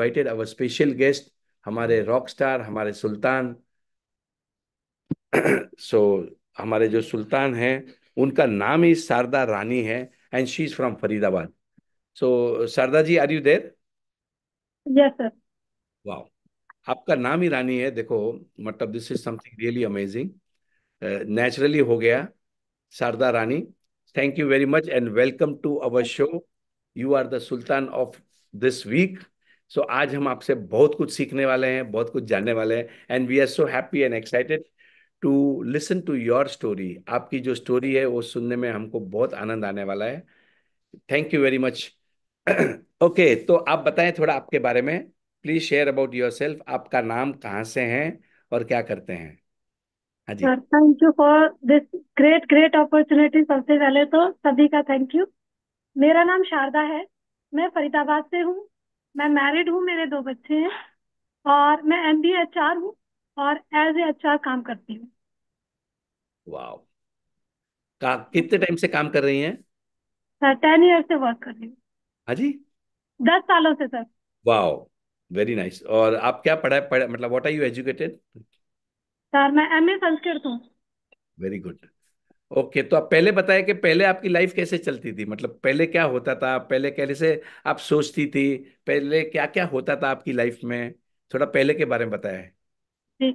Invited our special guest हमारे rock star हमारे सुल्तान सो so, हमारे जो सुल्तान हैं उनका नाम ही शारदा रानी है and she is from Faridabad so Sharda ji are you there yes sir वाह आपका नाम ही रानी है देखो मतलब this is something really amazing naturally हो गया Sharda Rani thank you very much and welcome to our show you are the सुल्तान of this week so so, आज हम आपसे बहुत कुछ सीखने वाले हैं बहुत कुछ जानने वाले हैं and we are so happy and excited to listen to your story आपकी जो स्टोरी है वो सुनने में हमको बहुत आनंद आने वाला है thank you very much okay तो आप बताएं थोड़ा आपके बारे में please share about yourself आपका नाम कहाँ से है और क्या करते हैं thank you for this great great opportunity सबसे पहले तो सभी का थैंक यू मेरा नाम शारदा है मैं फरीदाबाद से हूँ मैं मैरिड हूँ मेरे दो बच्चे हैं और मैं एम बी एच आर हूँ और एज ए एच आर काम करती हूँ वाह का कितने टाइम से काम कर रही हैं सर टेन ईयर से वर्क कर रही हूँ हाँ जी दस सालों से सर वाह वेरी नाइस और आप क्या पढ़ा, पढ़ा मतलब what are you educated sir मैं एम ए संस्कृत हूँ वेरी गुड ओके तो आप पहले बताए कि पहले आपकी लाइफ कैसे चलती थी मतलब पहले क्या होता था पहले कैसे आप सोचती थी पहले क्या क्या होता था आपकी लाइफ में थोड़ा पहले के बारे में बताया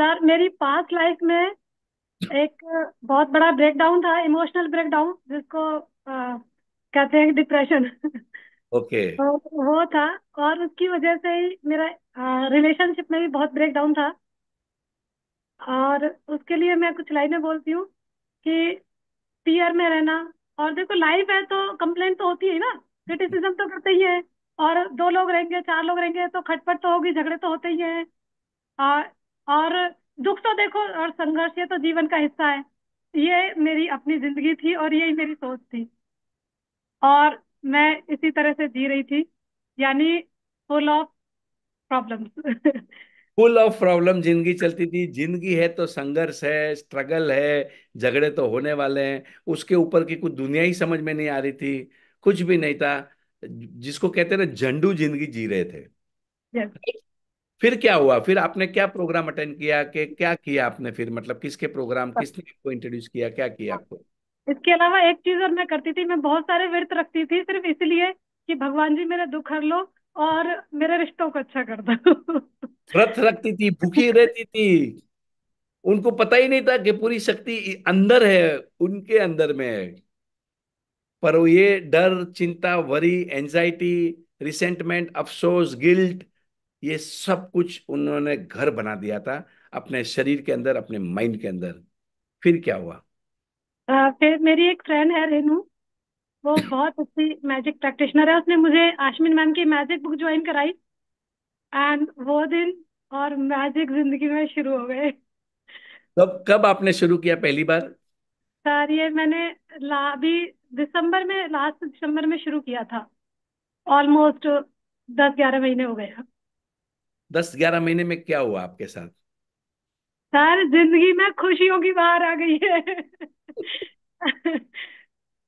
सर मेरी पास्ट लाइफ में एक बहुत बड़ा ब्रेकडाउन था इमोशनल ब्रेकडाउन जिसको आ, कहते हैं डिप्रेशन ओके okay. तो वो था और उसकी वजह से ही मेरा रिलेशनशिप में भी बहुत ब्रेकडाउन था और उसके लिए मैं कुछ लाइनें बोलती हूँ कि पियर में रहना और देखो लाइफ है तो कंप्लेन तो होती है ना क्रिटिसिज्म तो करते ही है और दो लोग रहेंगे चार लोग रहेंगे तो खटपट तो होगी झगड़े तो होते ही है और, और दुख तो देखो और संघर्ष ये तो जीवन का हिस्सा है ये मेरी अपनी जिंदगी थी और यही मेरी सोच थी और मैं इसी तरह से जी रही थी यानी full of problems full of problem जिंदगी चलती थी जिंदगी है तो संघर्ष है स्ट्रगल है झगड़े तो होने वाले हैं उसके ऊपर की कुछ दुनिया ही समझ में नहीं आ रही थी कुछ भी नहीं था जिसको कहते ना झंडू जिंदगी जी रहे थे फिर क्या हुआ फिर आपने क्या प्रोग्राम अटेंड किया के क्या किया आपने फिर मतलब किसके प्रोग्राम हाँ। किसने आपको इंट्रोड्यूस किया क्या किया हाँ। आपको इसके अलावा एक चीज और मैं करती थी मैं बहुत सारे व्रत रखती थी सिर्फ इसलिए कि भगवान जी मेरा दुख हर लो और मेरे रिश्तों को अच्छा कर दो व्रत रखती थी भूखी रहती थी उनको पता ही नहीं था कि पूरी शक्ति अंदर है उनके अंदर में है पर वो ये डर चिंता वरी एंजाइटी रिसेंटमेंट अफसोस गिल्ट ये सब कुछ उन्होंने घर बना दिया था अपने शरीर के अंदर अपने माइंड के अंदर फिर क्या हुआ आ, फिर मेरी एक फ्रेंड है रेनू वो बहुत अच्छी मैजिक प्रैक्टिशनर है उसने मुझे आशमिन मैम की मैजिक बुक ज्वाइन कराई एंड वो दिन और मैजिक जिंदगी में शुरू हो गए तो कब आपने शुरू किया पहली बार सर ये मैंने अभी दिसंबर में लास्ट दिसंबर में शुरू किया था ऑलमोस्ट दस ग्यारह महीने हो गए दस ग्यारह महीने में क्या हुआ आपके साथ सर जिंदगी में खुशियों की बाहर आ गई है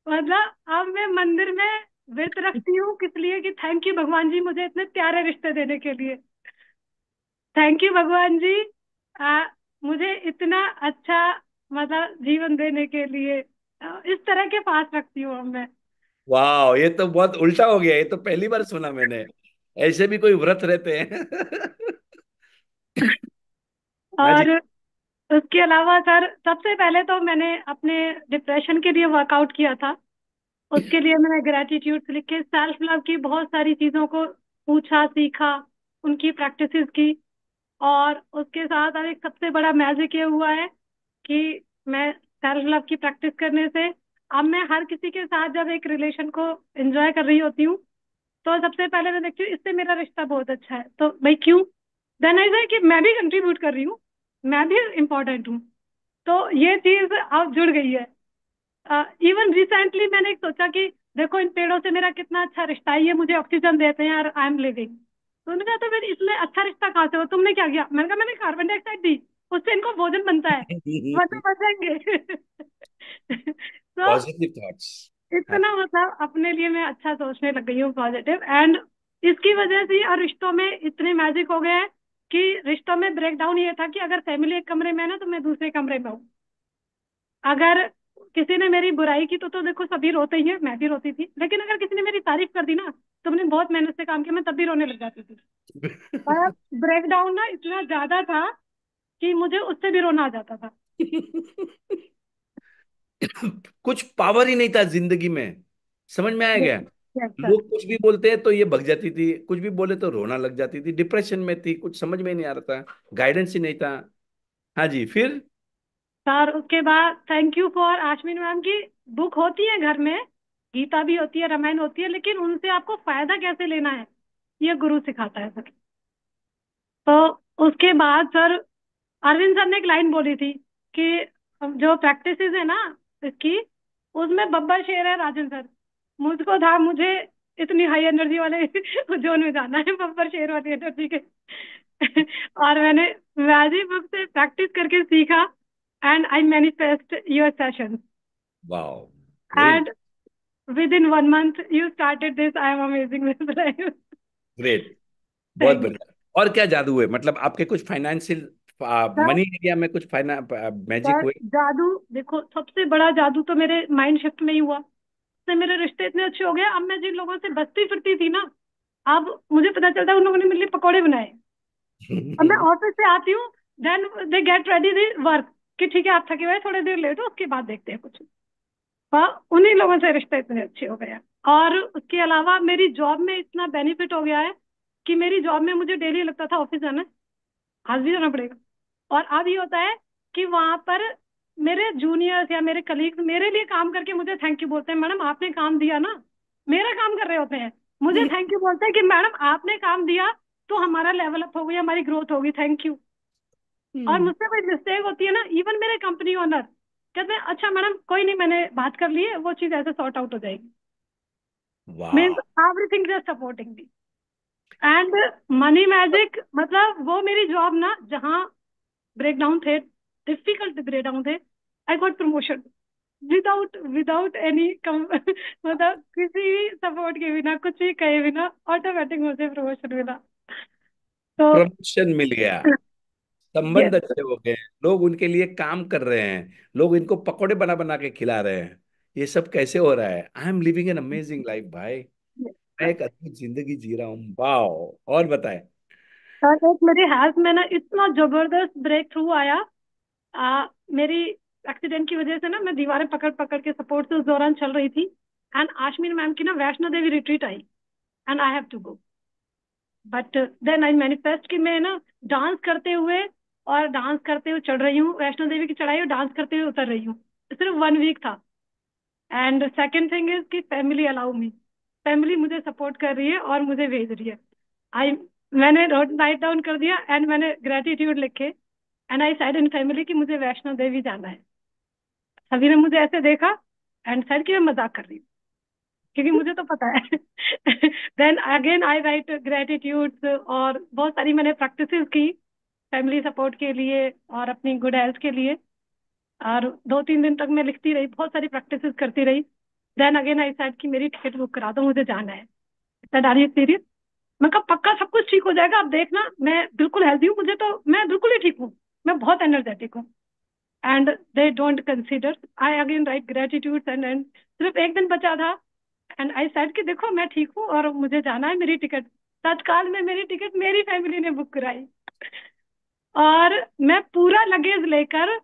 मतलब अब मैं मंदिर में व्रत रखती हूँ किस लिए कि थैंक यू भगवान जी मुझे इतने प्यारे रिश्ते देने के लिए थैंक यू भगवान जी आ, मुझे इतना अच्छा मतलब जीवन देने के लिए इस तरह के पास रखती हूँ मैं वाह ये तो बहुत उल्टा हो गया ये तो पहली बार सुना मैंने ऐसे भी कोई व्रत रहते हैं और उसके अलावा सर सबसे पहले तो मैंने अपने डिप्रेशन के लिए वर्कआउट किया था उसके लिए मैंने ग्रेटिट्यूड लिख के सेल्फ लव की बहुत सारी चीजों को पूछा सीखा उनकी प्रैक्टिस की और उसके साथ अब एक सबसे बड़ा मैजिक ये हुआ है कि मैं सेल्फ लव की प्रैक्टिस करने से अब मैं हर किसी के साथ जब एक रिलेशन को एंजॉय कर रही होती हूँ तो सबसे पहले मैं देखती हूँ इससे मेरा रिश्ता बहुत अच्छा है तो भाई क्यों देन आई से कि मैं भी कंट्रीब्यूट कर रही हूँ मैं भी इम्पोर्टेंट हूँ तो ये चीज अब जुड़ गई है इवन uh, रिसेंटली मैंने सोचा कि देखो इन पेड़ों से मेरा कितना अच्छा रिश्ता है ये मुझे ऑक्सीजन देते हैं और आई एम लिविंग तो उन्होंने कहा तो फिर इसमें अच्छा रिश्ता कहाँ से हो तुमने क्या किया मैंने कहा मैंने कार्बन डाइऑक्साइड दी उससे इनको भोजन बनता है बचेंगे सो तो इतना हाँ। मतलब अपने लिए मैं अच्छा सोचने लग गई हूँ पॉजिटिव एंड इसकी वजह से और रिश्तों में इतने मैजिक हो गए हैं कि रिश्तों में ब्रेकडाउन ये था कि अगर फैमिली एक कमरे में है ना तो मैं दूसरे कमरे में हूँ अगर किसी ने मेरी बुराई की तो तो देखो सभी रोते ही हैं मैं भी रोती थी लेकिन अगर किसी ने मेरी तारीफ कर दी ना तो मैंने बहुत मेहनत से काम किया मैं तब भी रोने लग जाती थी और ब्रेक डाउन ना इतना ज्यादा था कि मुझे उससे भी रोना आ जाता था कुछ पावर ही नहीं था जिंदगी में समझ में आया गया लोग कुछ भी बोलते हैं तो ये भग जाती थी कुछ भी बोले तो रोना लग जाती थी डिप्रेशन में थी कुछ समझ में नहीं आ रहा था गाइडेंस ही नहीं था हाँ जी फिर सर उसके बाद thank you for Ashwin ma'am की बुक होती है घर में गीता भी होती है रामायण होती है लेकिन उनसे आपको फायदा कैसे लेना है ये गुरु सिखाता है सर तो उसके बाद सर अरविंद सर ने एक लाइन बोली थी कि जो प्रैक्टिस है ना इसकी उसमें बब्बर शेर है राजन सर मुझको था मुझे इतनी हाई एनर्जी वाले जोन में जाना है बब्बर शेर वाली एनर्जी के और मैंने वैसी बुक से प्रैक्टिस करके सीखा and I manifest your sessions. Wow. Great. And within one month you started this I am amazing with life. Great. बहुत बढ़िया और क्या जादू है मतलब आपके कुछ फाइनेंशियल मनी एरिया में कुछ मैजिक हुए जादू देखो सबसे बड़ा जादू तो मेरे माइंड शिफ्ट में ही हुआ तो मेरे रिश्ते इतने अच्छे हो गए अब मैं जिन लोगों से बस्ती फिरती थी ना अब मुझे पता चलता है उन लोगों ने मेरे लिए पकौड़े बनाए अब मैं ऑफिस से आती हूँ then they get ready work कि ठीक है आप थके हुए थोड़ी देर दो उसके बाद देखते हैं कुछ हाँ, उन्हीं लोगों से रिश्ते इतने अच्छे हो गए और उसके अलावा मेरी जॉब में इतना बेनिफिट हो गया है कि मेरी जॉब में मुझे डेली लगता था ऑफिस जाना आज भी जाना पड़ेगा और अब ये होता है कि वहां पर मेरे जूनियर्स या मेरे कलीग्स मेरे लिए काम करके मुझे थैंक यू बोलते हैं मैडम आपने काम दिया ना मेरा काम कर रहे होते हैं मुझे थैंक यू बोलते हैं कि मैडम आपने काम दिया तो हमारा लेवल अप हो गया हमारी ग्रोथ होगी थैंक यू और hmm. मुझसे कोई मिस्टेक होती है ना इवन मेरे कंपनी ओनर कहते हैं अच्छा मैडम कोई नहीं मैंने बात कर ली है वो चीज ऐसे सॉर्ट आउट हो जाएगी mean everything they supporting me and money magic मतलब वो मेरी जॉब ना जहाँ ब्रेक डाउन थे डिफिकल्ट ब्रेक डाउन थे I got promotion without without any कम मतलब किसी भी सपोर्ट के बिना कुछ भी कहे बिना ऑटोमेटिक मुझे प्रमोशन मिला तो प्रमोशन मिल गया संबंध yes. अच्छे हो गए लोग उनके लिए काम कर रहे हैं लोग इनको पकोड़े बना बना के खिला रहे हैं ये सब कैसे हो रहा है I am living an amazing life भाई मैं एक अद्भुत जिंदगी जी रहा हूँ वाओ और बताए सर हाँ, एक तो मेरे हेल्थ में ना इतना जबरदस्त ब्रेक थ्रू आया आ, मेरी एक्सीडेंट की वजह से ना मैं दीवारें पकड़ पकड़ के सपोर्ट से उस दौरान चल रही थी एंड आशमीन मैम की ना वैष्णो देवी रिट्रीट आई and I have to go but then I manifest कि मैं ना डांस करते हुए और डांस करते हुए चढ़ रही हूँ वैष्णो देवी की चढ़ाई और डांस करते हुए उतर रही हूँ सिर्फ वन वीक था एंड सेकेंड थिंग इज की फैमिली अलाउ मी फैमिली मुझे सपोर्ट कर रही है और मुझे भेज रही है आई मैंने राइट डाउन कर दिया एंड मैंने ग्रेटिट्यूड लिखे and I side in family कि मुझे वैष्णो देवी जाना है सभी ने मुझे ऐसे देखा एंड सर की मैं मजाक कर रही हूँ क्योंकि मुझे तो पता है then again I write gratitude और बहुत सारी मैंने प्रैक्टिस की फैमिली सपोर्ट के लिए और अपनी गुड हेल्थ के लिए और दो तीन दिन तक मैं लिखती रही बहुत सारी प्रैक्टिस करती रही देन अगेन आई सैड कि मेरी टिकट बुक करा दो मुझे जाना है सीरियस मैं कहा पक्का सब कुछ ठीक हो जाएगा आप देखना मैं बिल्कुल हेल्दी हूँ मुझे तो मैं बिल्कुल ही ठीक हूँ मैं बहुत एनर्जेटिक हूँ and they don't consider I again write gratitude and and सिर्फ एक दिन बचा था एंड आई सेड कि देखो मैं ठीक हूँ और मुझे जाना है मेरी टिकट तत्काल में मेरी टिकट मेरी फैमिली ने बुक कराई और मैं पूरा लगेज लेकर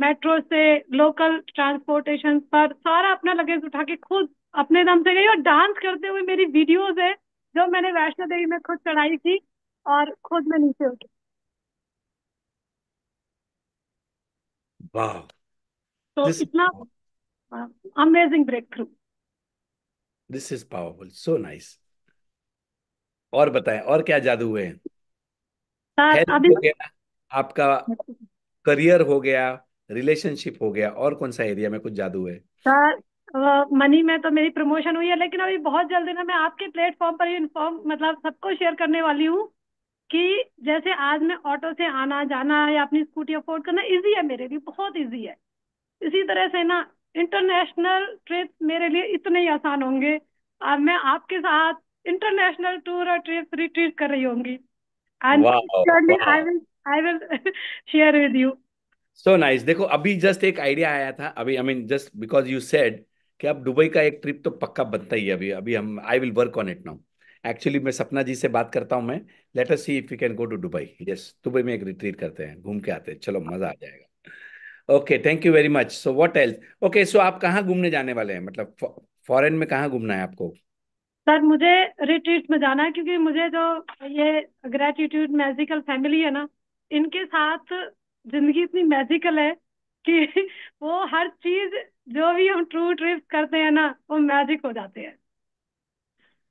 मेट्रो से लोकल ट्रांसपोर्टेशन पर सारा अपना लगेज उठा के खुद अपने दम से गई और डांस करते हुए मेरी वीडियोस है जो मैंने वैष्णो देवी में खुद चढ़ाई थी और खुद मैं नीचे उठी तो इतना amazing breakthrough this is powerful so nice और बताएं और क्या जादू हुए हैं सर अभी हो तो गया आपका करियर हो गया रिलेशनशिप हो गया और कौन सा एरिया में कुछ जादू है सर मनी में तो मेरी प्रमोशन हुई है लेकिन अभी बहुत जल्दी ना मैं आपके प्लेटफॉर्म पर इन्फॉर्म मतलब सबको शेयर करने वाली हूँ कि जैसे आज मैं ऑटो से आना जाना या अपनी स्कूटी अफोर्ड करना इजी है मेरे लिए बहुत इजी है इसी तरह से ना इंटरनेशनल ट्रिप मेरे लिए इतने ही आसान होंगे और मैं आपके साथ इंटरनेशनल टूर और ट्रिप रिट्रीट कर रही होंगी and wow, wow. I will I will share with you. So nice. देखो अभी जस्ट एक आइडिया आया था अभी I mean just because you said कि अब दुबई का एक ट्रिप तो पक्का बनता ही है अभी अभी हम I will work on it now actually मैं सपना जी से बात करता हूँ मैं let us see if you can go to Dubai yes Dubai में एक रिट्रीट करते हैं घूम के आते हैं चलो मजा आ जाएगा okay thank you very much so what else okay so आप कहाँ घूमने जाने वाले हैं मतलब फॉरेन में कहाँ घूमना है आपको सर मुझे रिट्रीट में जाना है क्योंकि मुझे जो ये ग्रेटिट्यूड मैजिकल फैमिली है ना इनके साथ जिंदगी इतनी मैजिकल है कि वो हर चीज जो भी हम ट्रू ट्रिप करते हैं ना वो मैजिक हो जाते हैं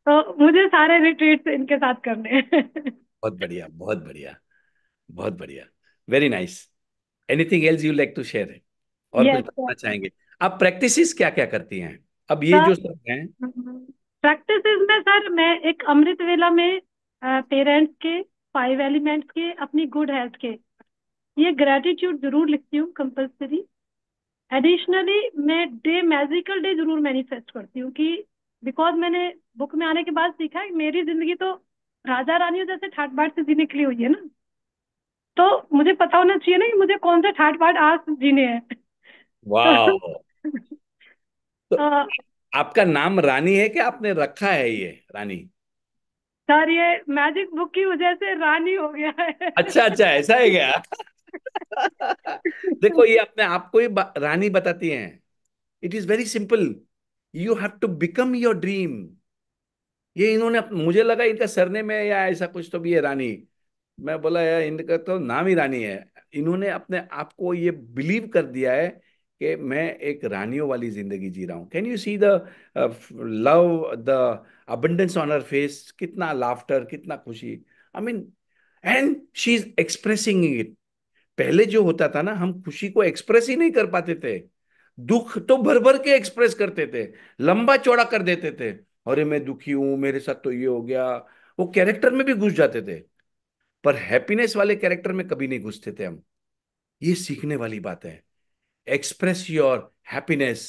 तो मुझे सारे रिट्रीट इनके साथ करने बहुत बढ़िया बहुत बढ़िया बहुत बढ़िया very nice anything else you like to share और yes, कुछ बताना चाहेंगे आप प्रैक्टिसेस क्या क्या करती हैं अब ये जो सब हैं हम्म, हम्म। प्रैक्टिसेस में सर मैं एक अमृत वेला में पेरेंट्स के फाइव एलिमेंट्स के अपनी गुड हेल्थ के ये ग्रेटिट्यूड जरूर लिखती हूँ कंपल्सरी एडिशनली मैं डे मैजिकल डे जरूर मैनिफेस्ट करती हूँ कि बिकॉज मैंने बुक में आने के बाद सीखा है मेरी जिंदगी तो राजा रानियों जैसे ठाट बाट से जीने के लिए हुई है ना तो मुझे पता होना चाहिए ना कि मुझे कौन से ठाट बाट आज जीने हैं wow. तो, आपका नाम रानी है कि आपने रखा है ये रानी सर ये मैजिक बुक की वजह से रानी हो गया है अच्छा अच्छा ऐसा है क्या देखो ये अपने आप को ही रानी बताती हैं it is very simple you have to become your dream ये इन्होंने मुझे लगा इनका सरने में या ऐसा कुछ तो भी है रानी मैं बोला यार इनका तो नाम ही रानी है इन्होंने अपने आप को ये बिलीव कर दिया है कि मैं एक रानियों वाली ज़िंदगी जी रहा हूँ can you see the love the abundance on her face कितना लाफ्टर कितना खुशी I mean and she is expressing it पहले जो होता था ना हम खुशी को एक्सप्रेस ही नहीं कर पाते थे दुख तो भर भर के एक्सप्रेस करते थे लंबा चौड़ा कर देते थे अरे मैं दुखी हूं मेरे साथ तो ये हो गया वो कैरेक्टर में भी घुस जाते थे पर हैप्पीनेस वाले कैरेक्टर में कभी नहीं घुसते थे हम ये सीखने वाली बात है express your happiness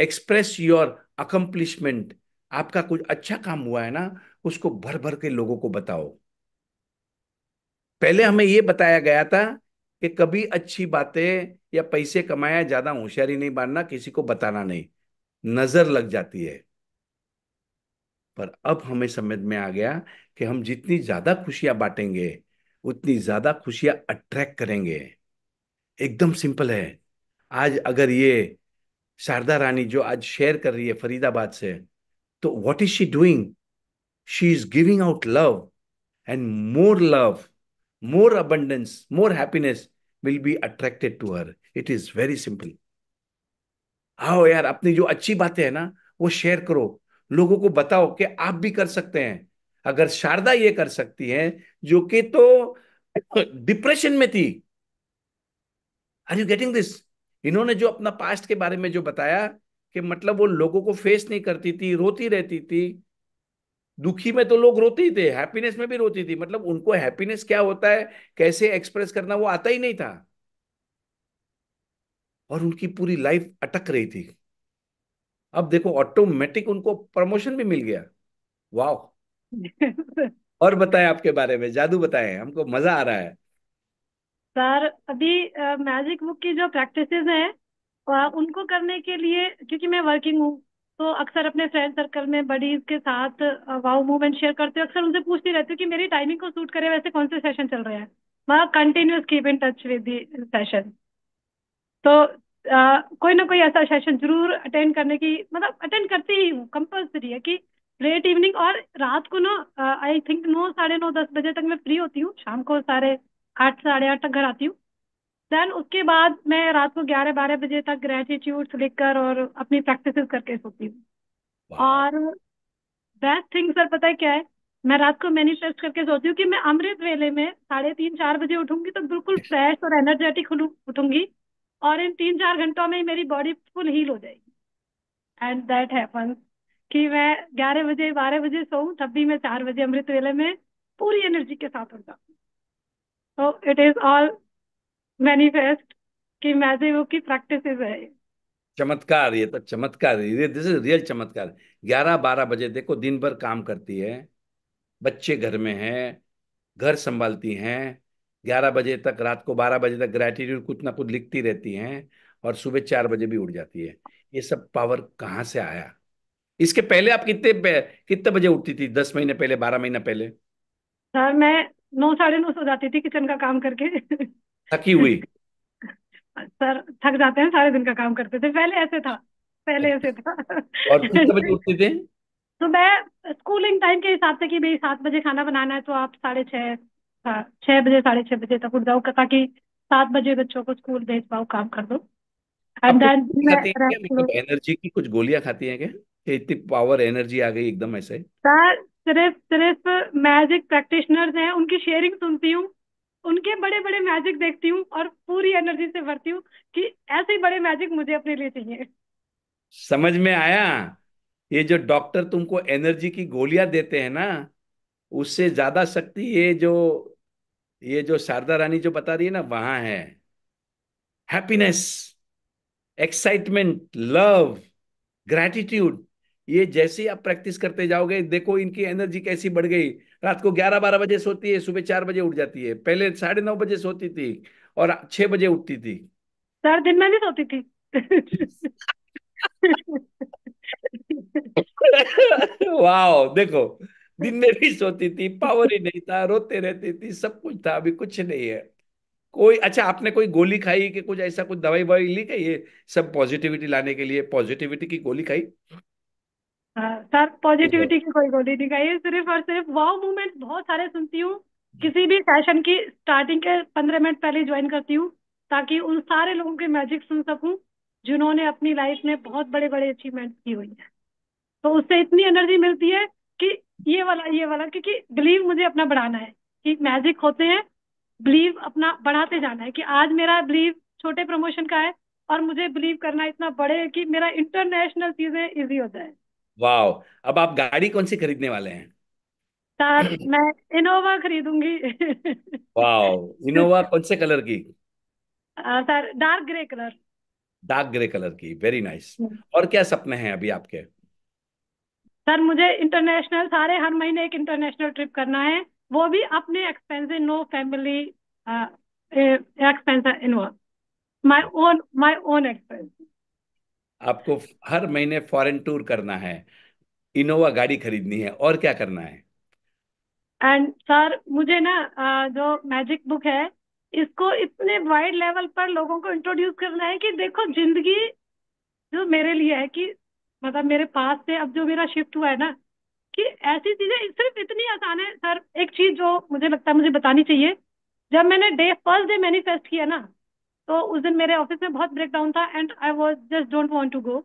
express your accomplishment आपका कुछ अच्छा काम हुआ है ना उसको भर भर के लोगों को बताओ पहले हमें यह बताया गया था कि कभी अच्छी बातें या पैसे कमाया ज्यादा होशियारी नहीं बांधना किसी को बताना नहीं नजर लग जाती है पर अब हमें समझ में आ गया कि हम जितनी ज्यादा खुशियां बांटेंगे उतनी ज्यादा खुशियां अट्रैक्ट करेंगे एकदम सिंपल है आज अगर ये शारदा रानी जो आज शेयर कर रही है फरीदाबाद से तो what is she doing she is giving out love and more love more abundance more happiness will be attracted to her it is very simple आओ यार अपनी जो अच्छी बातें हैं ना वो शेयर करो लोगों को बताओ कि आप भी कर सकते हैं अगर शारदा ये कर सकती है जो कि तो डिप्रेशन में थी आर यू गेटिंग दिस इन्होंने जो अपना पास्ट के बारे में जो बताया कि मतलब वो लोगों को फेस नहीं करती थी रोती रहती थी दुखी में तो लोग रोते ही थे हैप्पीनेस में भी रोती थी मतलब उनको हैप्पीनेस क्या होता है कैसे एक्सप्रेस करना वो आता ही नहीं था और उनकी पूरी लाइफ अटक रही थी अब देखो ऑटोमेटिक उनको प्रमोशन भी मिल गया वाह और बताएं आपके बारे में जादू बताएं हमको मजा आ रहा है सर अभी मैजिक बुक की जो प्रैक्टिसेस हैं उनको करने के लिए क्योंकि मैं वर्किंग हूँ तो अक्सर अपने फ्रेंड सर्कल में बडीज के साथ वाओ मूवमेंट शेयर करते हो अक्सर उनसे पूछती रहती हूँ कि मेरी टाइमिंग को सूट करे वैसे कौन से सेशन चल रहे हैं वहाँ continuous keep in touch with session तो आ, कोई ना कोई ऐसा सेशन जरूर अटेंड करने की मतलब अटेंड करती ही हूँ कंपल्सरी है कि लेट इवनिंग और रात को ना आई थिंक नौ साढ़े नौ दस बजे तक मैं फ्री होती हूँ शाम को सारे आठ साढ़े आठ तक घर आती हूँ देन उसके बाद मैं रात को ग्यारह बारह बजे तक ग्रेटिट्यूड लिखकर और अपनी प्रैक्टिस करके सोती हूँ और बेस्ट थिंग सर पता है क्या है मैं रात को मैनिफेस्ट करके सोती हूँ कि मैं अमृत वेले में साढ़े तीन चार बजे उठूंगी तो बिल्कुल फ्रेश और एनर्जेटिक उठूंगी और इन तीन चार घंटों में मेरी बॉडी फुल हील हो जाएगी एंड दैट हैपन्स कि मैं ग्यारह बजे बारह बजे सोऊं तब भी मैं चार बजे अमृत वेले में पूरी एनर्जी के साथ उठ जाऊँ तो इट इज ऑल मैनिफेस्ट कि मैदे योग की प्रैक्टिस है चमत्कार ये तो चमत्कार ये दिस इज रियल चमत्कार ग्यारह बारह बजे देखो दिन भर काम करती है बच्चे घर में हैं घर संभालती हैं ग्यारह बजे तक रात को बारह बजे तक ग्रेटिट्यूड कुछ ना कुछ लिखती रहती हैं और सुबह चार बजे भी उठ जाती है ये सब पावर कहाँ से आया इसके पहले आप कितने कितने बजे उठती थी दस महीने पहले बारह महीने पहले सर मैं नौ साढ़े नौ सो जाती थी किचन का काम करके थकी हुई सर थक जाते हैं सारे दिन का काम करते थे पहले ऐसे था पहले ऐसे था और बजे उठते थे तो मैं स्कूलिंग टाइम के हिसाब से कि भाई सात बजे खाना बनाना है तो आप साढ़े छः हाँ, छः बजे साढ़े छः बजे तक उठ जाओ ताकि सात बजे बच्चों को स्कूल भेज पाओ काम कर दो एंड देन एनर्जी की कुछ गोलियां खाती हैं क्या इतनी पावर एनर्जी आ गई एकदम ऐसे सर सिर्फ सिर्फ मैजिक प्रैक्टिशनर्स हैं उनकी शेयरिंग सुनती हूँ उनके बड़े बड़े मैजिक देखती हूँ और पूरी एनर्जी से भरती हूँ कि ऐसे ही बड़े मैजिक मुझे अपने लिए चाहिए समझ में आया ये जो डॉक्टर तुमको एनर्जी की गोलियां देते हैं ना उससे ज्यादा शक्ति ये जो ये जो शारदा रानी जो बता रही है ना वहां है हैप्पीनेस एक्साइटमेंट लव ग्रैटिट्यूड ये जैसे ही आप प्रैक्टिस करते जाओगे देखो इनकी एनर्जी कैसी बढ़ गई रात को ग्यारह बारह बजे सोती है सुबह चार बजे उठ जाती है पहले साढ़े नौ बजे सोती थी और छह बजे उठती थी सर दिन में भी सोती थी वाह देखो दिन में भी सोती थी पावर ही नहीं था रोते रहती थी सब कुछ था अभी कुछ नहीं है कोई अच्छा आपने कोई गोली खाई कि कुछ ऐसा कुछ दवाई ववाई ली गई ये सब पॉजिटिविटी लाने के लिए पॉजिटिविटी की गोली खाई हाँ सर पॉजिटिविटी की कोई गोली नहीं खाई सिर्फ और सिर्फ वाव मूवमेंट बहुत सारे सुनती हूँ किसी भी सेशन की स्टार्टिंग के पंद्रह मिनट पहले ज्वाइन करती हूँ ताकि उन सारे लोगों के मैजिक सुन सकूं जिन्होंने अपनी लाइफ में बहुत बड़े बड़े अचीवमेंट की हुई है तो उससे इतनी एनर्जी मिलती है कि ये वाला ये वाला क्योंकि बिलीव मुझे अपना बढ़ाना है कि मैजिक होते हैं बिलीव अपना बढ़ाते जाना है कि आज मेरा बिलीव छोटे प्रमोशन का है और मुझे बिलीव करना इतना बड़े है कि मेरा इंटरनेशनल चीजें इजी हो जाए वाह अब आप गाड़ी कौन सी खरीदने वाले हैं सर मैं इनोवा खरीदूंगी वाह इनोवा कौन से कलर की sir dark grey colour dark grey colour की वेरी नाइस हम्म। और क्या सपने हैं अभी आपके सर मुझे इंटरनेशनल सारे हर महीने एक इंटरनेशनल ट्रिप करना है वो भी अपने expenses no family expense involve my own my own expense आपको हर महीने फॉरेन टूर करना है इनोवा गाड़ी खरीदनी है और क्या करना है एंड सर मुझे ना जो मैजिक बुक है इसको इतने वाइड लेवल पर लोगों को इंट्रोड्यूस करना है कि देखो जिंदगी जो मेरे लिए है कि मतलब मेरे पास से अब जो मेरा शिफ्ट हुआ है ना कि ऐसी चीजें सिर्फ इतनी आसान है सर एक चीज जो मुझे लगता है मुझे बतानी चाहिए जब मैंने डे फर्स्ट डे मैनिफेस्ट किया ना तो उस दिन मेरे ऑफिस में बहुत ब्रेक डाउन था and I was just don't want to go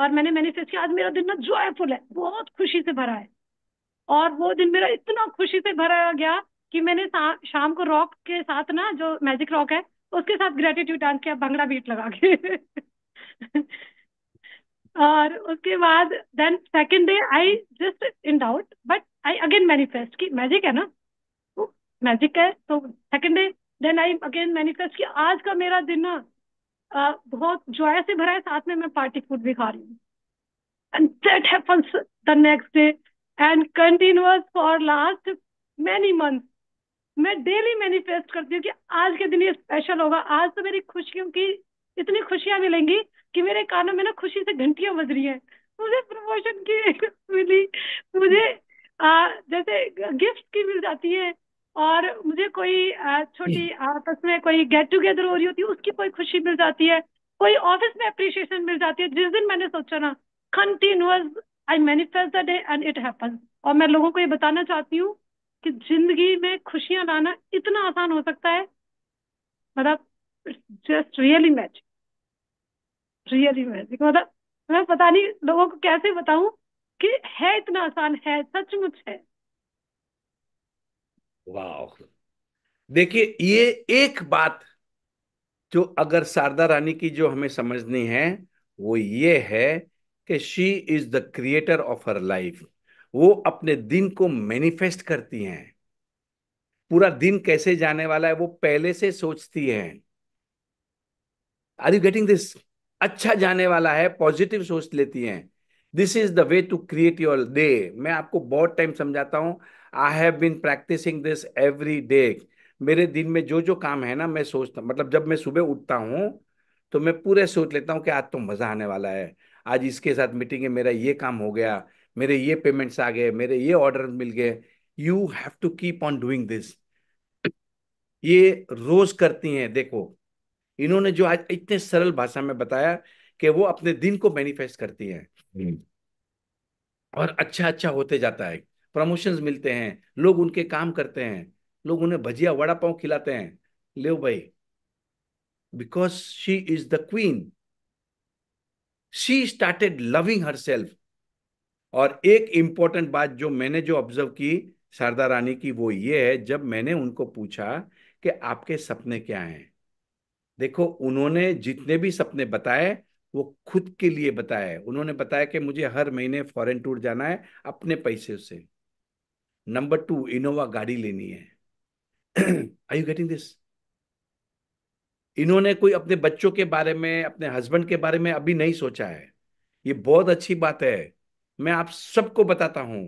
और मैंने मैनिफेस्ट किया आज मेरा दिन ना जॉयफुल है बहुत खुशी से भरा है और वो दिन मेरा इतना खुशी से भरा गया कि मैंने शाम को रॉक के साथ ना जो मैजिक रॉक है उसके साथ ग्रेटिट्यूड डांस किया भंगड़ा बीट लगा के और उसके बाद then second day I just in doubt but I again manifest कि मैजिक है ना मैजिक तो है तो second day then I again manifest कि आज का मेरा दिन ना बहुत जॉय से भरा है साथ में मैं पार्टी फूड भी खा रही हूँ and that happens the next day and continues for last many month मैं डेली मैनिफेस्ट करती हूँ कि आज के दिन ये स्पेशल होगा आज तो मेरी खुशियों की इतनी खुशियां मिलेंगी कि मेरे कानों में ना खुशी से घंटियां बज रही हैं मुझे प्रमोशन की मिली मुझे आ, जैसे गिफ्ट की मिल जाती है और मुझे कोई छोटी आपस में कोई गेट टुगेदर हो रही होती है उसकी कोई खुशी मिल जाती है कोई ऑफिस में अप्रिशिएशन मिल जाती है जिस दिन मैंने सोचा ना continuous I manifest the day and it happen और मैं लोगों को ये बताना चाहती हूँ कि जिंदगी में खुशियां लाना इतना आसान हो सकता है मतलब just really match really magic मतलब मैं पता नहीं लोगों को कैसे बताऊं कि है इतना आसान है सचमुच है वाह देखिए ये एक बात जो अगर शारदा रानी की जो हमें समझनी है वो ये है कि she is the creator of her life वो अपने दिन को मैनिफेस्ट करती हैं पूरा दिन कैसे जाने वाला है वो पहले से सोचती हैं आर यू गेटिंग दिस अच्छा जाने वाला है पॉजिटिव सोच लेती हैं this is the way to create your day मैं आपको बहुत टाइम समझाता हूं I have been practising this every day मेरे दिन में जो जो काम है ना मैं सोचता मतलब जब मैं सुबह उठता हूँ तो मैं पूरे सोच लेता हूँ कि आज तो मज़ा आने वाला है आज इसके साथ मीटिंग है मेरा ये काम हो गया मेरे ये पेमेंट्स आ गए मेरे ये ऑर्डर मिल गए you have to keep on doing this ये रोज करती हैं देखो इन्होंने जो आज इतने सरल भाषा में बताया कि वो अपने दिन को मैनिफेस्ट करती हैं हम्म। और अच्छा अच्छा होते जाता है प्रमोशन मिलते हैं लोग उनके काम करते हैं लोग उन्हें भजिया वड़ा पाव खिलाते हैं ले भाई because she is the queen she started loving herself और एक इंपॉर्टेंट बात जो मैंने जो ऑब्जर्व की शारदा रानी की वो ये है जब मैंने उनको पूछा कि आपके सपने क्या हैं देखो उन्होंने जितने भी सपने बताए वो खुद के लिए बताए उन्होंने बताया कि मुझे हर महीने फॉरेन टूर जाना है अपने पैसे से नंबर टू इनोवा गाड़ी लेनी है आई यू गेटिंग दिस इन्होंने कोई अपने बच्चों के बारे में अपने हस्बैंड के बारे में अभी नहीं सोचा है ये बहुत अच्छी बात है मैं आप सबको बताता हूं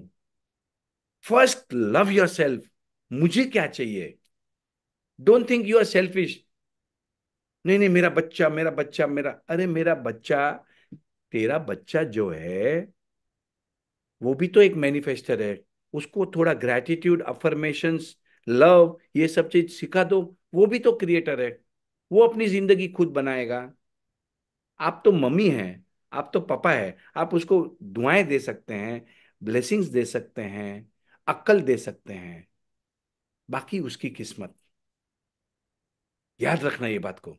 फर्स्ट लव योर सेल्फ मुझे क्या चाहिए don't think you are selfish नहीं नहीं मेरा बच्चा मेरा बच्चा मेरा अरे मेरा बच्चा तेरा बच्चा जो है वो भी तो एक मैनिफेस्टर है उसको थोड़ा ग्रेटिट्यूड अफर्मेशन लव ये सब चीज सिखा दो वो भी तो क्रिएटर है वो अपनी जिंदगी खुद बनाएगा आप तो मम्मी हैं आप तो पापा है आप उसको दुआएं दे सकते हैं ब्लेसिंग्स दे सकते हैं अक्ल दे सकते हैं बाकी उसकी किस्मत याद रखना ये बात को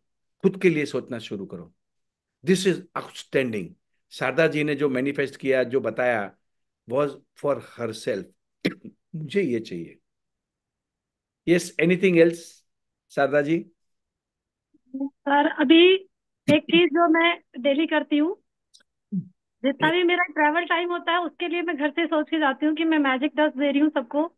खुद के लिए सोचना शुरू करो this is outstanding Sharda ji ने जो मैनिफेस्ट किया जो बताया वॉज फॉर हर सेल्फ मुझे ये चाहिए yes anything else Sharda ji sir अभी एक चीज जो मैं डेली करती हूँ जितना भी मेरा ट्रैवल टाइम होता है उसके लिए मैं घर से सोच के जाती हूँ कि मैं मैजिक डस्ट दे रही हूँ सबको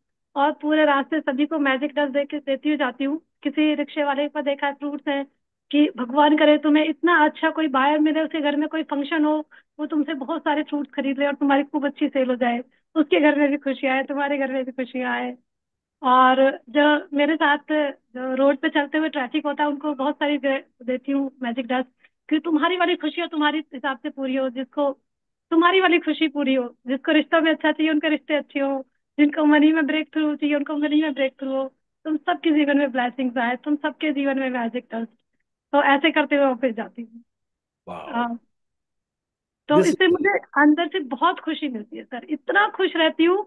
और पूरे रास्ते सभी को मैजिक डस्ट दे के देती हूँ जाती हूँ किसी रिक्शे वाले पर देखा है फ्रूट्स है कि भगवान करे तुम्हें इतना अच्छा कोई बायर मिले उसके घर में कोई फंक्शन हो वो तुमसे बहुत सारे फ्रूट्स खरीद ले और तुम्हारी खूब अच्छी सेल हो जाए उसके घर में भी खुशी आए तुम्हारे घर में भी खुशी आए और जो मेरे साथ जो रोड पे चलते हुए ट्रैफिक होता है उनको बहुत सारी देती हूँ मैजिक डस्ट कि तुम्हारी वाली खुशी हो तुम्हारी हिसाब से पूरी हो जिसको तुम्हारी वाली खुशी पूरी हो जिसको रिश्तों में अच्छा चाहिए उनके रिश्ते अच्छे हो जिनको मनी में ब्रेक थ्रू चाहिए उनको मनी में ब्रेक थ्रू हो तुम सबके जीवन में ब्लैसिंग आए तुम सबके जीवन में मैजिक डस्ट तो ऐसे करते हुए ऑफिस जाती हूँ हाँ। तो this... इससे मुझे अंदर से बहुत खुशी मिलती है सर इतना खुश रहती हूँ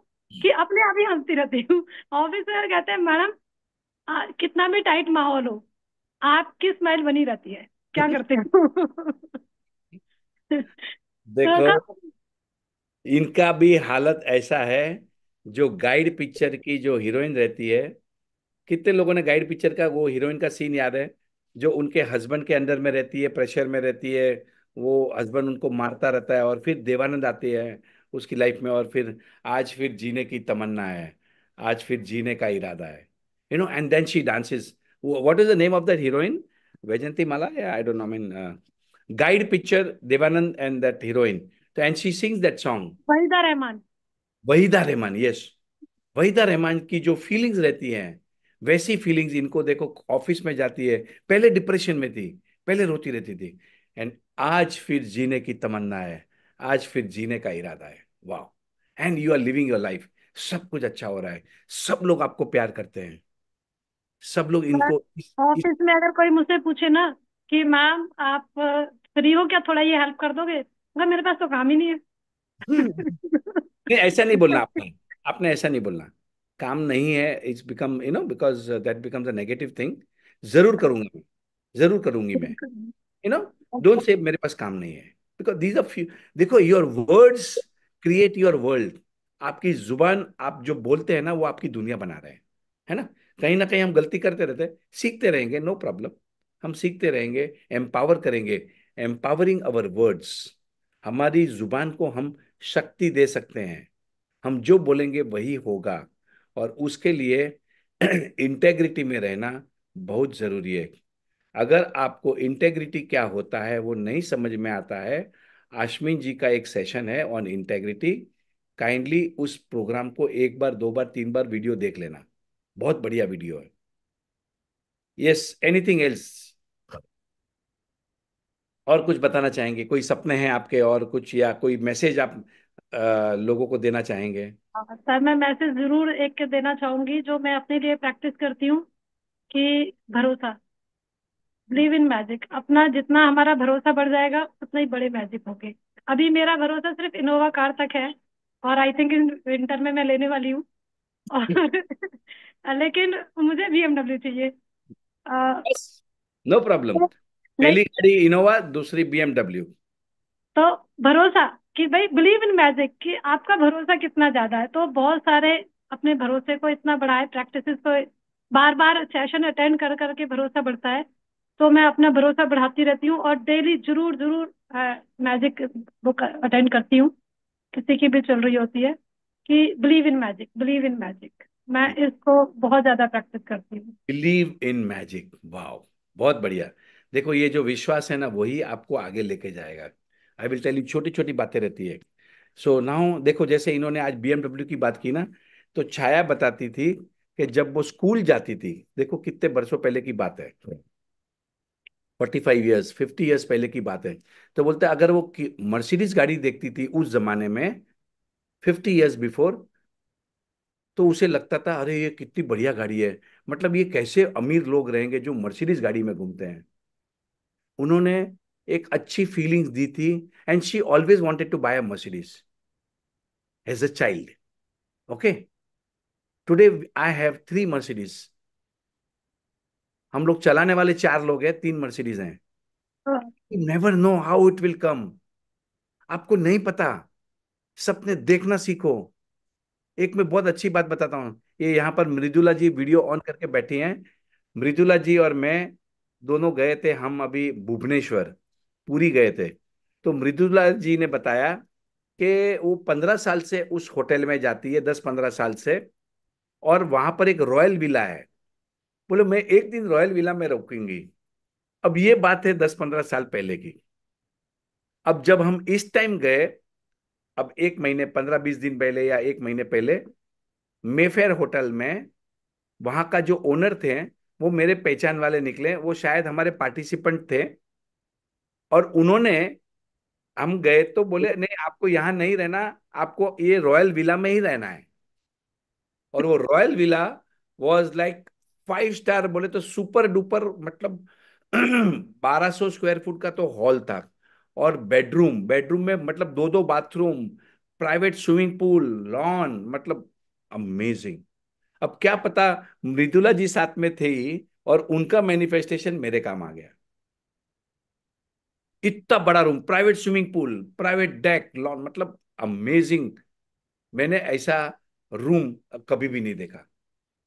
कि अपने आप ही हंसती रहती हूँ ऑफिस में कहते हैं मैडम कितना भी टाइट माहौल हो आपकी स्माइल बनी रहती है क्या करते हैं तो देखो इनका भी हालत ऐसा है जो गाइड पिक्चर की जो हीरोइन रहती है कितने लोगों ने गाइड पिक्चर का वो हीरोइन का सीन याद है जो उनके हस्बैंड के अंदर में रहती है प्रेशर में रहती है वो हस्बैंड उनको मारता रहता है और फिर देवानंद आते हैं उसकी लाइफ में और फिर आज फिर जीने की तमन्ना है आज फिर जीने का इरादा है you know and then she dances what is the name of that heroine Vyjayanthimala या I don't know mean guide picture Dev Anand and that heroine तो and she sings that song Waheeda Rehman Waheeda Rehman yes Waheeda Rehman की जो फीलिंग्स रहती हैं वैसी फीलिंग्स इनको देखो office में जाती है पहले डिप्रेशन में थी पहले रोती रहती थी एंड आज फिर जीने की तमन्ना है आज फिर जीने का इरादा है वाह and you are living your life सब कुछ अच्छा हो रहा है सब लोग आपको प्यार करते हैं सब लोग इनको ऑफिस में अगर कोई मुझसे पूछे ना कि मैम आप फ्री हो क्या थोड़ा ये हेल्प कर दोगे मेरे पास तो काम ही नहीं है नहीं ऐसा नहीं बोलना आपने आपने ऐसा नहीं बोलना काम नहीं है it's become you know because that becomes a negative thing जरूर करूंगी जरूर करूंगी मैं यू नो डोंट से मेरे पास काम नहीं है बिकॉज दीज आर देखो your words create your world आपकी जुबान आप जो बोलते हैं ना वो आपकी दुनिया बना रहे हैं है ना कहीं ना कहीं हम गलती करते रहते हैं सीखते रहेंगे नो no प्रॉब्लम हम सीखते रहेंगे एम्पावर करेंगे एम्पावरिंग अवर वर्ड्स हमारी जुबान को हम शक्ति दे सकते हैं हम जो बोलेंगे वही होगा और उसके लिए इंटेग्रिटी में रहना बहुत ज़रूरी है अगर आपको इंटेग्रिटी क्या होता है वो नहीं समझ में आता है आशमीन जी का एक सेशन है ऑन इंटेग्रिटी काइंडली उस प्रोग्राम को एक बार दो बार तीन बार वीडियो देख लेना बहुत बढ़िया वीडियो है यस एनीथिंग एल्स और कुछ बताना चाहेंगे कोई सपने हैं आपके और कुछ या कोई मैसेज आप आ, लोगों को देना चाहेंगे हाँ, सर मैं मैसेज जरूर एक देना चाहूंगी जो मैं अपने लिए प्रैक्टिस करती हूँ कि भरोसा बिलीव इन मैजिक अपना जितना हमारा भरोसा बढ़ जाएगा उतना ही बड़े मैजिक होंगे अभी मेरा भरोसा सिर्फ इनोवा कार तक है और आई थिंक इन विंटर में मैं लेने वाली हूँ लेकिन मुझे बीएमडब्ल्यू चाहिए नो प्रॉब्लम पहली गाड़ी इनोवा दूसरी बीएमडब्ल्यू तो भरोसा कि भाई बिलीव इन मैजिक कि आपका भरोसा कितना ज्यादा है तो बहुत सारे अपने भरोसे को इतना बढ़ाए प्रैक्टिस को बार बार सेशन अटेंड कर करके भरोसा बढ़ता है तो मैं अपना भरोसा बढ़ाती रहती हूँ और डेली जरूर जरूर मैजिक बुक अटेंड करती हूँ किसी की भी चल रही होती है कि believe in magic believe in magic मैं इसको बहुत ज्यादा प्रैक्टिस करती हूँ बिलीव इन मैजिक वाओ बहुत बढ़िया देखो ये जो विश्वास है ना वही आपको आगे लेके जाएगा आई विल टेल यू छोटी छोटी बातें रहती है सो so नाउ देखो जैसे इन्होंने आज बीएमडब्ल्यू की बात की ना तो छाया बताती थी कि जब वो स्कूल जाती थी देखो कितने बरसों पहले की बात है forty five years fifty years पहले की बात है तो बोलते हैं अगर वो मर्सिडीज गाड़ी देखती थी उस जमाने में फिफ्टी ईयर्स बिफोर तो उसे लगता था अरे ये कितनी बढ़िया गाड़ी है मतलब ये कैसे अमीर लोग रहेंगे जो मर्सिडीज गाड़ी में घूमते हैं उन्होंने एक अच्छी फीलिंग्स दी थी and she always wanted to buy a Mercedes as a child okay today I have three Mercedes हम लोग चलाने वाले चार लोग हैं तीन मर्सिडीज हैं you never know how it will come आपको नहीं पता सपने देखना सीखो एक मैं बहुत अच्छी बात बताता हूँ ये यहाँ पर मृदुला जी वीडियो ऑन करके बैठी हैं मृदुला जी और मैं दोनों गए थे हम अभी भुवनेश्वर पूरी गए थे तो मृदुला जी ने बताया कि वो पंद्रह साल से उस होटल में जाती है दस पंद्रह साल से और वहां पर एक रॉयल विला है बोले मैं एक दिन रॉयल विला में रुकेंगी अब ये बात है दस पंद्रह साल पहले की अब जब हम इस टाइम गए अब एक महीने पंद्रह बीस दिन पहले या एक महीने पहले मेफेयर होटल में वहां का जो ओनर थे वो मेरे पहचान वाले निकले वो शायद हमारे पार्टिसिपेंट थे और उन्होंने हम गए तो बोले नहीं आपको यहाँ नहीं रहना आपको ये रॉयल विला में ही रहना है और वो royal villa was like five star बोले तो सुपर डुपर मतलब 1200 स्क्वायर फुट का तो हॉल था और बेडरूम बेडरूम में मतलब दो दो bathroom private swimming pool lawn मतलब अमेजिंग अब क्या पता मृदुला जी साथ में थे और उनका मैनिफेस्टेशन मेरे काम आ गया इतना बड़ा room private swimming pool private deck lawn मतलब अमेजिंग मैंने ऐसा रूम कभी भी नहीं देखा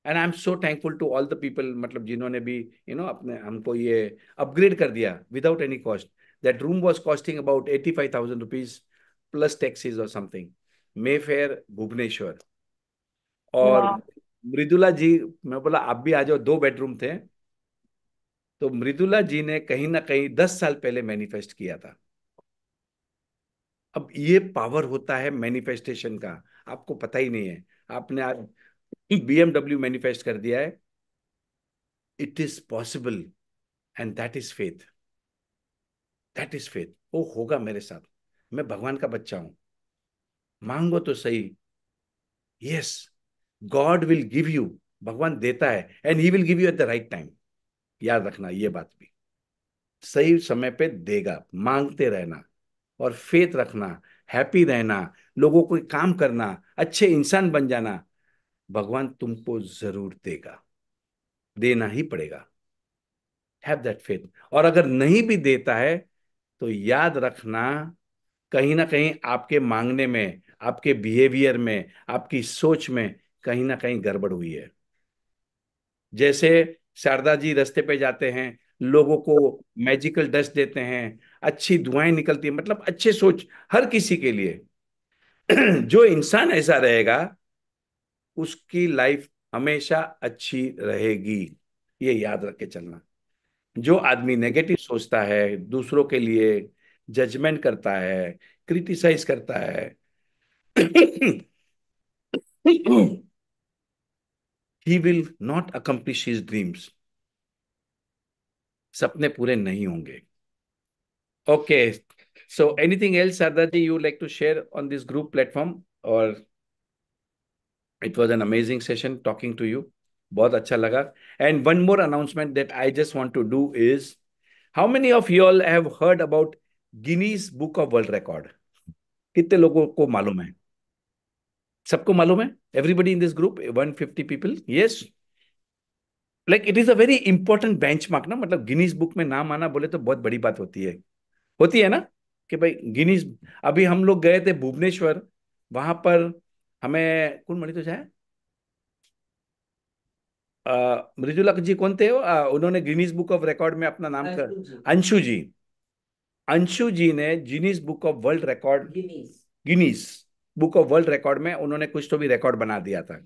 and I am so thankful to all the people मतलब जिन्होंने भी यू नो अपने हमको ये अपग्रेड कर दिया without any cost that room was costing about eighty five thousand rupees plus taxes और समथिंग मे फेयर भुवनेश्वर और मृदुला जी मैं बोला आप भी आ जाओ दो बेडरूम थे तो मृदुला जी ने कहीं ना कहीं दस साल पहले मैनिफेस्ट किया था अब ये पावर होता है मैनिफेस्टेशन का आपको पता ही नहीं है आपने आज बीएमडब्ल्यू मैनिफेस्ट कर दिया है it is possible and that is faith that is faith वो होगा मेरे साथ मैं भगवान का बच्चा हूं मांगो तो सही yes God will give you भगवान देता है and he will give you at the right time याद रखना ये बात भी सही समय पे देगा मांगते रहना और फेथ रखना हैप्पी रहना लोगों को काम करना अच्छे इंसान बन जाना भगवान तुमको जरूर देगा देना ही पड़ेगा हैव दैट फेथ और अगर नहीं भी देता है तो याद रखना कहीं ना कहीं आपके मांगने में आपके बिहेवियर में आपकी सोच में कहीं ना कहीं गड़बड़ हुई है जैसे शारदा जी रस्ते पे जाते हैं लोगों को मैजिकल डस्ट देते हैं अच्छी दुआएं निकलती है मतलब अच्छे सोच हर किसी के लिए जो इंसान ऐसा रहेगा उसकी लाइफ हमेशा अच्छी रहेगी ये याद रख के चलना जो आदमी नेगेटिव सोचता है दूसरों के लिए जजमेंट करता है क्रिटिसाइज करता है he will not accomplish his dreams सपने पूरे नहीं होंगे okay so anything else Sharda ji you like to share on this group platform और it was an amazing session talking to you बहुत अच्छा लगा and one more announcement that I just want to do is how many of you all have heard about Guinness book of world record कितने लोगों को मालूम है सबको मालूम है everybody in this group one fifty people yes like it is a very important benchmark ना मतलब गिनीज बुक में नाम आना बोले तो बहुत बड़ी बात होती है होती है ना कि भाई गिनीज अभी हम लोग गए थे भुवनेश्वर वहां पर हमें मणि तो तुझ्या मृदुलक जी थे उन्होंने गिनीज बुक ऑफ रिकॉर्ड में अपना नाम कर अंशु जी अंशु जी ने Guinness book of world record Guinness book of world record में उन्होंने कुछ तो भी रिकॉर्ड बना दिया था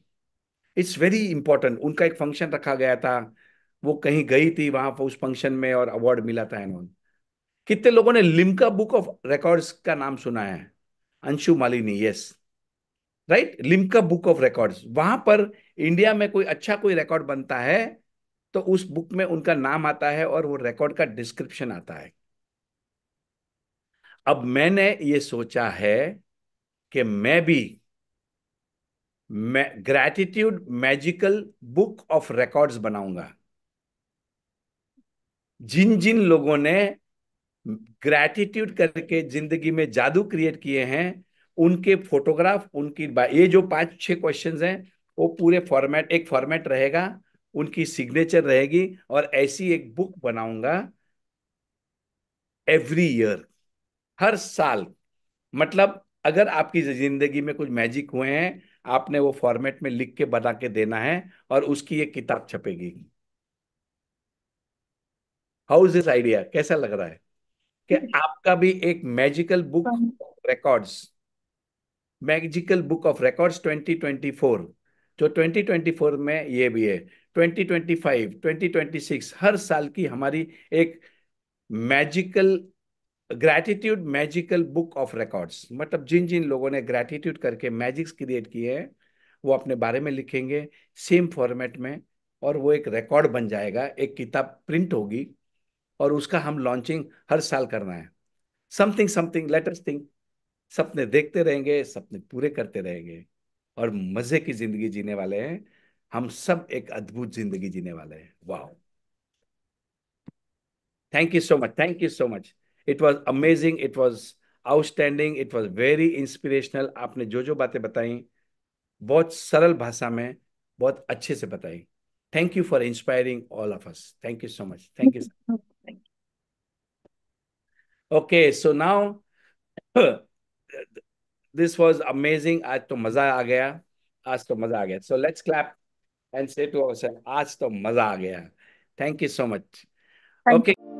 इट्स वेरी इंपॉर्टेंट उनका एक फंक्शन रखा गया था वो कहीं गई थी वहां पर उस फंक्शन में और अवार्ड मिला था इन्होंने कितने लोगों ने लिमका बुक ऑफ रिकॉर्ड्स का नाम सुना है Anshu Malini yes right Limca book of records वहां पर इंडिया में कोई अच्छा कोई रिकॉर्ड बनता है तो उस बुक में उनका नाम आता है और वो रिकॉर्ड का डिस्क्रिप्शन आता है अब मैंने ये सोचा है कि मैं भी मैं gratitude magical book of records बनाऊंगा जिन जिन लोगों ने ग्रैटिट्यूड करके जिंदगी में जादू क्रिएट किए हैं उनके फोटोग्राफ उनकी ये जो पांच छह क्वेश्चंस हैं वो पूरे फॉर्मेट एक फॉर्मेट रहेगा उनकी सिग्नेचर रहेगी और ऐसी एक बुक बनाऊंगा एवरी ईयर हर साल मतलब अगर आपकी जिंदगी में कुछ मैजिक हुए हैं आपने वो फॉर्मेट में लिख के बना के देना है और उसकी एक किताब छपेगी हाउ इज दिस आइडिया कैसा लग रहा है कि हम्म। आपका भी एक magical book records magical book of records 2024 जो 2024 में ये भी है 2025 2026 हर साल की हमारी एक magical gratitude magical book of records मतलब जिन जिन लोगों ने ग्रैटिट्यूड करके मैजिक्स क्रिएट किए हैं वो अपने बारे में लिखेंगे सेम फॉर्मेट में और वो एक रिकॉर्ड बन जाएगा एक किताब प्रिंट होगी और उसका हम लॉन्चिंग हर साल करना है something something latest thing think सपने देखते रहेंगे सपने पूरे करते रहेंगे और मजे की जिंदगी जीने वाले हैं हम सब एक अद्भुत जिंदगी जीने वाले हैं वाह thank you so much thank you so much it was amazing it was outstanding it was very inspirational आपने जो जो बातें बताई बहुत सरल भाषा में बहुत अच्छे से बताई thank you for inspiring all of us thank you so much thank you okay so now this was amazing. आज तो मजा आ गया. आज तो मजा आ गया. So let's clap and say to ourselves, आज तो मजा आ गया. Thank you so much. Thank okay. You.